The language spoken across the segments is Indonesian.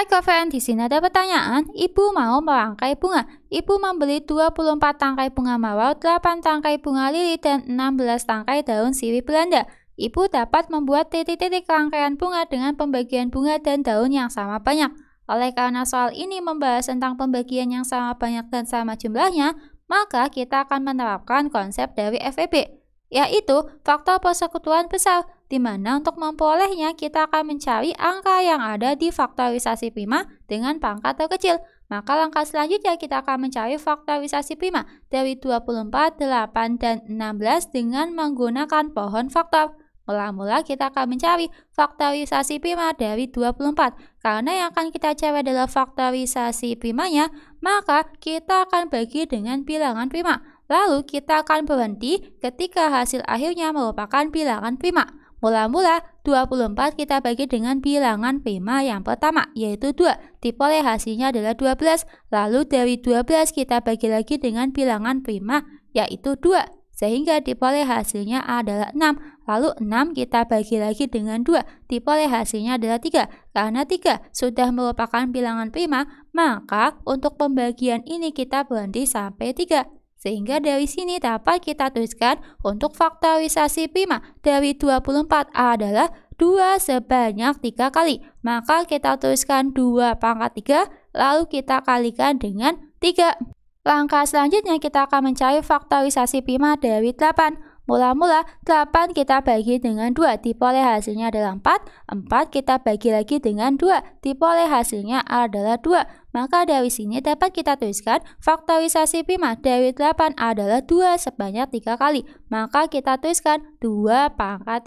Hai Koven, di sini ada pertanyaan. Ibu mau merangkai bunga. Ibu membeli 24 tangkai bunga mawar, 8 tangkai bunga lili, dan 16 tangkai daun sirih Belanda. Ibu dapat membuat titik-titik rangkaian bunga dengan pembagian bunga dan daun yang sama banyak. Oleh karena soal ini membahas tentang pembagian yang sama banyak dan sama jumlahnya, maka kita akan menerapkan konsep dari FEB, yaitu faktor persekutuan besar di mana untuk memperolehnya kita akan mencari angka yang ada di faktorisasi prima dengan pangkat terkecil. Maka langkah selanjutnya kita akan mencari faktorisasi prima dari 24, 8, dan 16 dengan menggunakan pohon faktor. Mula-mula kita akan mencari faktorisasi prima dari 24. Karena yang akan kita cari adalah faktorisasi primanya, maka kita akan bagi dengan bilangan prima. Lalu kita akan berhenti ketika hasil akhirnya merupakan bilangan prima. Mula-mula 24 kita bagi dengan bilangan prima yang pertama yaitu 2. Diperoleh hasilnya adalah 12. Lalu dari 12 kita bagi lagi dengan bilangan prima yaitu 2 sehingga diperoleh hasilnya adalah 6. Lalu 6 kita bagi lagi dengan 2, diperoleh hasilnya adalah 3. Karena 3 sudah merupakan bilangan prima, maka untuk pembagian ini kita berhenti sampai 3. Sehingga dari sini dapat kita tuliskan untuk faktorisasi prima dari 24 adalah 2 sebanyak 3 kali. Maka kita tuliskan 2 pangkat 3 lalu kita kalikan dengan 3. Langkah selanjutnya kita akan mencari faktorisasi prima dari 8. Mula-mula 8 kita bagi dengan 2 diperoleh hasilnya adalah 4, 4 kita bagi lagi dengan 2 diperoleh hasilnya adalah 2. Maka dari sini dapat kita tuliskan faktorisasi prima dari 8 adalah 2 sebanyak 3 kali. Maka kita tuliskan 2 pangkat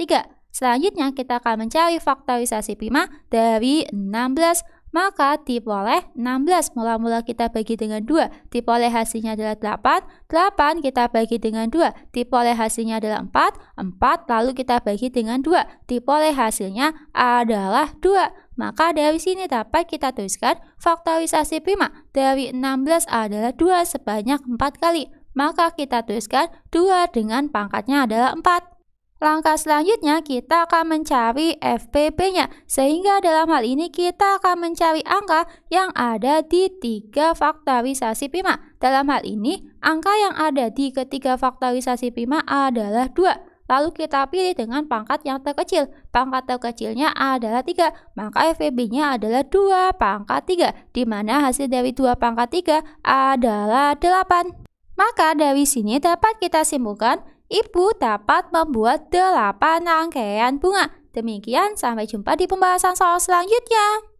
3. Selanjutnya kita akan mencari faktorisasi prima dari 16 maka diperoleh 16. Mula-mula kita bagi dengan 2. Diperoleh hasilnya adalah 8. 8 kita bagi dengan 2. Diperoleh hasilnya adalah 4. 4 lalu kita bagi dengan 2. Diperoleh hasilnya adalah 2. Maka dari sini dapat kita tuliskan faktorisasi prima dari 16 adalah 2 sebanyak 4 kali. Maka kita tuliskan 2 dengan pangkatnya adalah 4. Langkah selanjutnya kita akan mencari FPP-nya, sehingga dalam hal ini kita akan mencari angka yang ada di tiga faktorisasi prima. Dalam hal ini, angka yang ada di ketiga faktorisasi prima adalah 2. Lalu kita pilih dengan pangkat yang terkecil. Pangkat terkecilnya adalah 3, maka FPB-nya adalah 2 pangkat 3, di mana hasil dari 2 pangkat 3 adalah 8. Maka dari sini dapat kita simpulkan ibu dapat membuat 8 rangkaian bunga. Demikian, sampai jumpa di pembahasan soal selanjutnya.